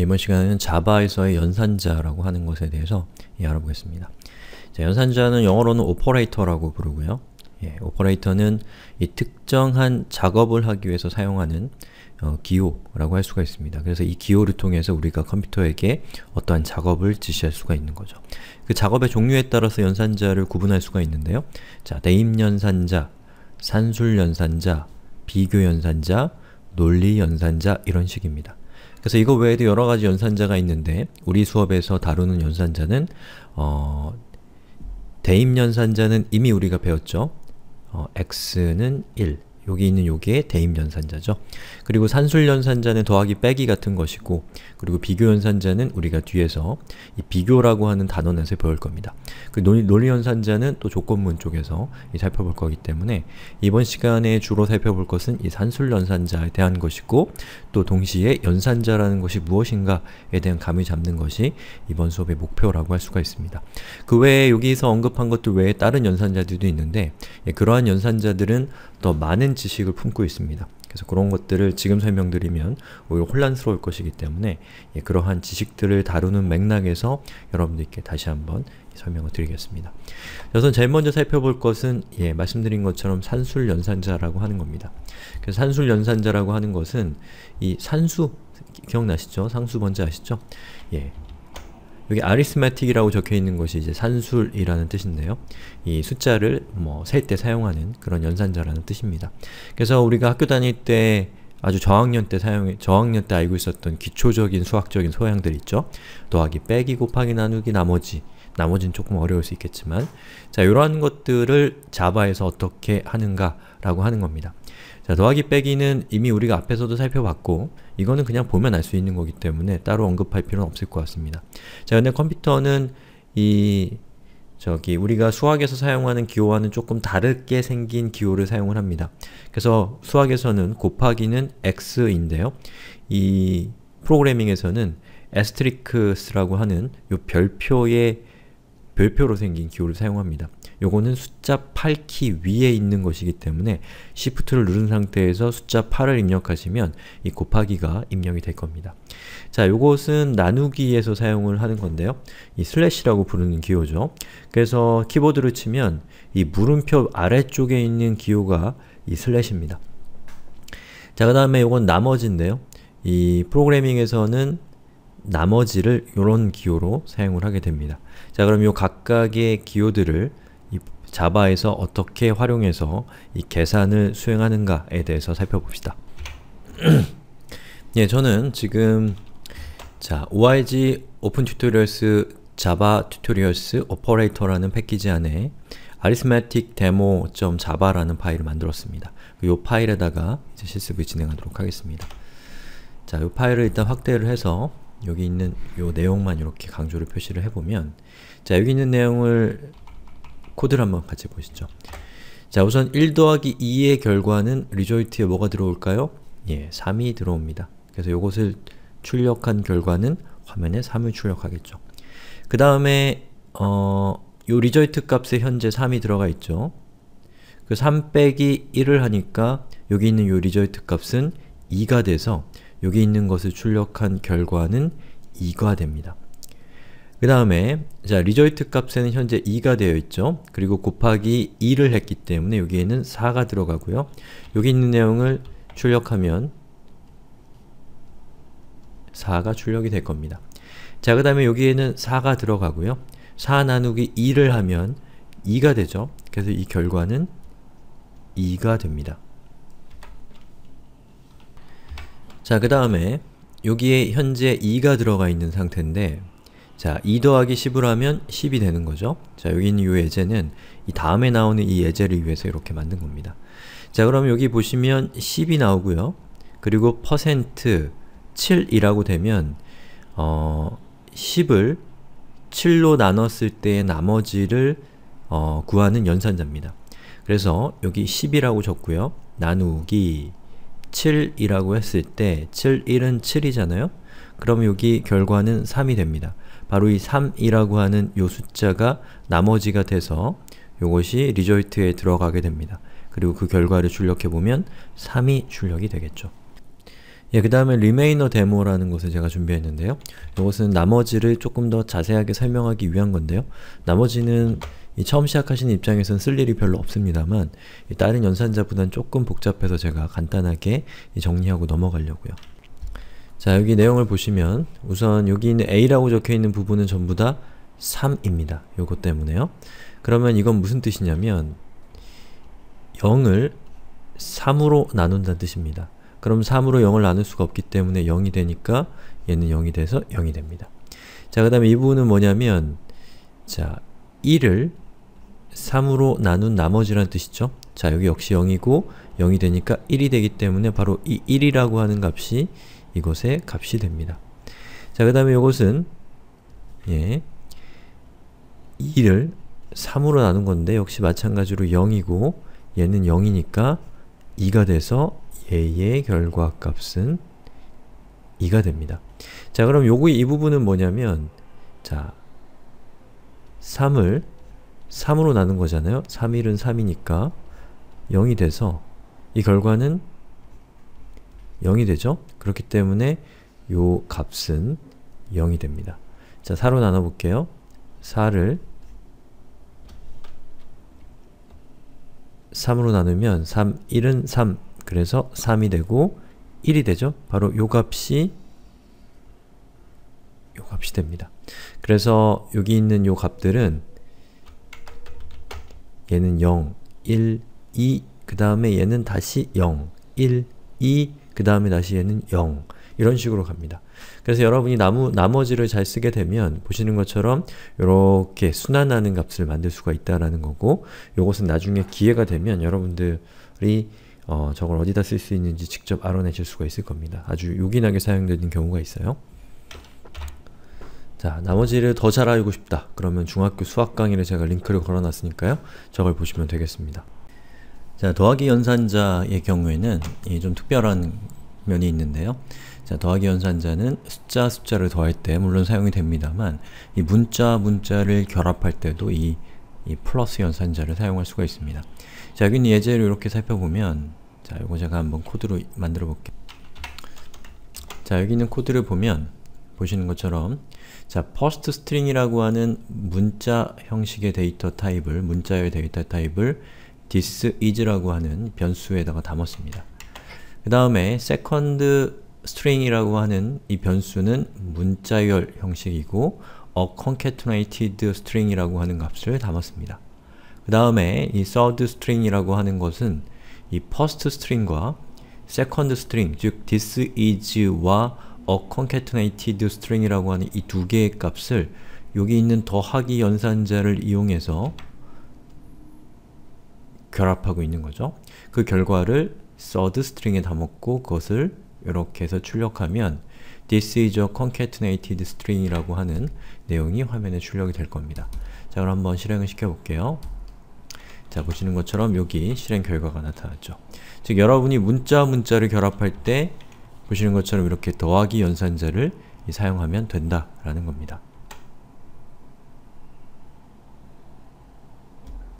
이번 시간에는 자바에서의 연산자라고 하는 것에 대해서 예, 알아보겠습니다. 자, 연산자는 영어로는 오퍼레이터라고 부르고요. 예, 오퍼레이터는 이 특정한 작업을 하기 위해서 사용하는 어, 기호라고 할 수가 있습니다. 그래서 이 기호를 통해서 우리가 컴퓨터에게 어떠한 작업을 지시할 수가 있는 거죠. 그 작업의 종류에 따라서 연산자를 구분할 수가 있는데요. 자, 네임연산자, 산술연산자, 비교연산자, 논리연산자 이런 식입니다. 그래서 이거 외에도 여러 가지 연산자가 있는데 우리 수업에서 다루는 연산자는 어, 대입 연산자는 이미 우리가 배웠죠. 어, x는 1, 여기 있는 요게 대입연산자죠. 그리고 산술연산자는 더하기 빼기 같은 것이고 그리고 비교연산자는 우리가 뒤에서 이 비교라고 하는 단원에서 배울 겁니다. 그 논리, 연산자는 또 조건문 쪽에서 살펴볼 거기 때문에 이번 시간에 주로 살펴볼 것은 이 산술 연산자에 대한 것이고 또 동시에 연산자라는 것이 무엇인가에 대한 감이 잡는 것이 이번 수업의 목표라고 할 수가 있습니다. 그 외에 여기서 언급한 것들 외에 다른 연산자들도 있는데 예, 그러한 연산자들은 더 많은 지식을 품고 있습니다. 그래서 그런 것들을 지금 설명드리면 오히려 혼란스러울 것이기 때문에 예, 그러한 지식들을 다루는 맥락에서 여러분들께 다시 한번 설명을 드리겠습니다. 우선 제일 먼저 살펴볼 것은 예, 말씀드린 것처럼 산술연산자라고 하는 겁니다. 그래서 산술연산자라고 하는 것은 이 산수, 기억나시죠? 상수번지 아시죠? 예, 여기 아리스마틱이라고 적혀있는 것이 이제 산술이라는 뜻인데요. 이 숫자를 뭐셀 때 사용하는 그런 연산자라는 뜻입니다. 그래서 우리가 학교 다닐 때 아주 저학년 때 사용, 저학년 때 알고 있었던 기초적인 수학적인 소양들 있죠? 더하기, 빼기, 곱하기, 나누기, 나머지 나머지는 조금 어려울 수 있겠지만 자, 이러한 것들을 자바에서 어떻게 하는가 라고 하는 겁니다. 자, 더하기 빼기는 이미 우리가 앞에서도 살펴봤고 이거는 그냥 보면 알 수 있는 거기 때문에 따로 언급할 필요는 없을 것 같습니다. 자, 근데 컴퓨터는 이 저기 우리가 수학에서 사용하는 기호와는 조금 다르게 생긴 기호를 사용을 합니다. 그래서 수학에서는 곱하기는 x인데요. 이 프로그래밍에서는 에스트리크스라고 하는 요 별표의 별표로 생긴 기호를 사용합니다. 요거는 숫자 8키 위에 있는 것이기 때문에 Shift를 누른 상태에서 숫자 8을 입력하시면 이 곱하기가 입력이 될 겁니다. 자, 요것은 나누기에서 사용을 하는 건데요. 이 슬래시라고 부르는 기호죠. 그래서 키보드를 치면 이 물음표 아래쪽에 있는 기호가 이 슬래시입니다. 자, 그 다음에 요건 나머지인데요. 이 프로그래밍에서는 나머지를 이런 기호로 사용을 하게 됩니다. 자 그럼 이 각각의 기호들을 자바에서 어떻게 활용해서 이 계산을 수행하는가에 대해서 살펴봅시다. 예, 저는 지금 자 org open tutorials java tutorials operator라는 패키지 안에 arithmetic demo.java라는 파일을 만들었습니다. 이 파일에다가 이제 실습을 진행하도록 하겠습니다. 자, 이 파일을 일단 확대를 해서 여기 있는 요 내용만 이렇게 강조를 표시를 해보면 자 여기 있는 내용을 코드를 한번 같이 보시죠. 자 우선 1 더하기 2의 결과는 result에 뭐가 들어올까요? 예, 3이 들어옵니다. 그래서 요것을 출력한 결과는 화면에 3을 출력하겠죠. 그 다음에 어, 요 result 값에 현재 3이 들어가 있죠. 그 3 빼기 1을 하니까 여기 있는 요 result 값은 2가 돼서 여기 있는 것을 출력한 결과는 2가 됩니다. 그 다음에 자리조이트 값에는 현재 2가 되어 있죠. 그리고 곱하기 2를 했기 때문에 여기에는 4가 들어가고요. 여기 있는 내용을 출력하면 4가 출력이 될 겁니다. 자, 그 다음에 여기에는 4가 들어가고요. 4 나누기 2를 하면 2가 되죠. 그래서 이 결과는 2가 됩니다. 자, 그 다음에 여기에 현재 2가 들어가 있는 상태인데 자, 2 더하기 10을 하면 10이 되는 거죠. 자, 여기 있는 이 예제는 이 다음에 나오는 이 예제를 위해서 이렇게 만든 겁니다. 자, 그럼 여기 보시면 10이 나오고요. 그리고 퍼센트 7이라고 되면 어, 10을 7로 나눴을 때의 나머지를 어, 구하는 연산자입니다. 그래서 여기 10이라고 적고요. 나누기 7이라고 했을 때 7, 1은 7이잖아요? 그럼 여기 결과는 3이 됩니다. 바로 이 3이라고 하는 요 숫자가 나머지가 돼서 요것이 리조이트에 들어가게 됩니다. 그리고 그 결과를 출력해보면 3이 출력이 되겠죠. 예, 그 다음에 리메이너 데모라는 것을 제가 준비했는데요. 이것은 나머지를 조금 더 자세하게 설명하기 위한 건데요. 나머지는 이 처음 시작하신 입장에선 쓸 일이 별로 없습니다만 다른 연산자보단 조금 복잡해서 제가 간단하게 정리하고 넘어가려고요. 자 여기 내용을 보시면 우선 여기 있는 a라고 적혀있는 부분은 전부 다 3입니다. 요것 때문에요. 그러면 이건 무슨 뜻이냐면 0을 3으로 나눈다는 뜻입니다. 그럼 3으로 0을 나눌 수가 없기 때문에 0이 되니까 얘는 0이 돼서 0이 됩니다. 자그 다음에 이 부분은 뭐냐면 자 1을 3으로 나눈 나머지란 뜻이죠. 자, 여기 역시 0이고 0이 되니까 1이 되기 때문에 바로 이 1이라고 하는 값이 이곳의 값이 됩니다. 자, 그 다음에 이것은 예, 2를 3으로 나눈 건데 역시 마찬가지로 0이고 얘는 0이니까 2가 돼서 얘의 결과값은 2가 됩니다. 자, 그럼 요거 이 부분은 뭐냐면 자, 3을 3으로 나눈 거잖아요. 3일은 3이니까 0이 돼서 이 결과는 0이 되죠? 그렇기 때문에 요 값은 0이 됩니다. 자, 4로 나눠볼게요. 4를 3으로 나누면 3, 1은 3, 그래서 3이 되고 1이 되죠? 바로 요 값이 요 값이 됩니다. 그래서 여기 있는 요 값들은 얘는 0, 1, 2, 그 다음에 얘는 다시 0, 1, 2, 그 다음에 다시 얘는 0 이런 식으로 갑니다. 그래서 여러분이 나무, 나머지를 잘 쓰게 되면 보시는 것처럼 이렇게 순환하는 값을 만들 수가 있다라는 거고 이것은 나중에 기회가 되면 여러분들이 어, 저걸 어디다 쓸 수 있는지 직접 알아내실 수가 있을 겁니다. 아주 요긴하게 사용되는 경우가 있어요. 자, 나머지를 더 잘 알고 싶다. 그러면 중학교 수학 강의를 제가 링크를 걸어놨으니까요. 저걸 보시면 되겠습니다. 자, 더하기 연산자의 경우에는 좀 특별한 면이 있는데요. 자, 더하기 연산자는 숫자 숫자를 더할 때 물론 사용이 됩니다만 이 문자 문자를 결합할 때도 이, 이 플러스 연산자를 사용할 수가 있습니다. 자, 여기는 예제를 이렇게 살펴보면 자, 이거 제가 한번 코드로 만들어 볼게요. 자, 여기 있는 코드를 보면 보시는 것처럼 자, first string이라고 하는 문자 형식의 데이터 타입을, 문자열 데이터 타입을 this is라고 하는 변수에다가 담았습니다. 그 다음에 second string이라고 하는 이 변수는 문자열 형식이고 a concatenated string이라고 하는 값을 담았습니다. 그 다음에 이 third string이라고 하는 것은 이 first string과 second string, 즉 this is와 어, concatenated string이라고 하는 이 두 개의 값을 여기 있는 더하기 연산자를 이용해서 결합하고 있는 거죠. 그 결과를 third string에 담았고 그것을 이렇게 해서 출력하면 this is a concatenated string이라고 하는 내용이 화면에 출력이 될 겁니다. 자 그럼 한번 실행을 시켜볼게요. 자 보시는 것처럼 여기 실행 결과가 나타났죠. 즉 여러분이 문자 문자를 결합할 때 보시는 것처럼 이렇게 더하기 연산자를 사용하면 된다라는 겁니다.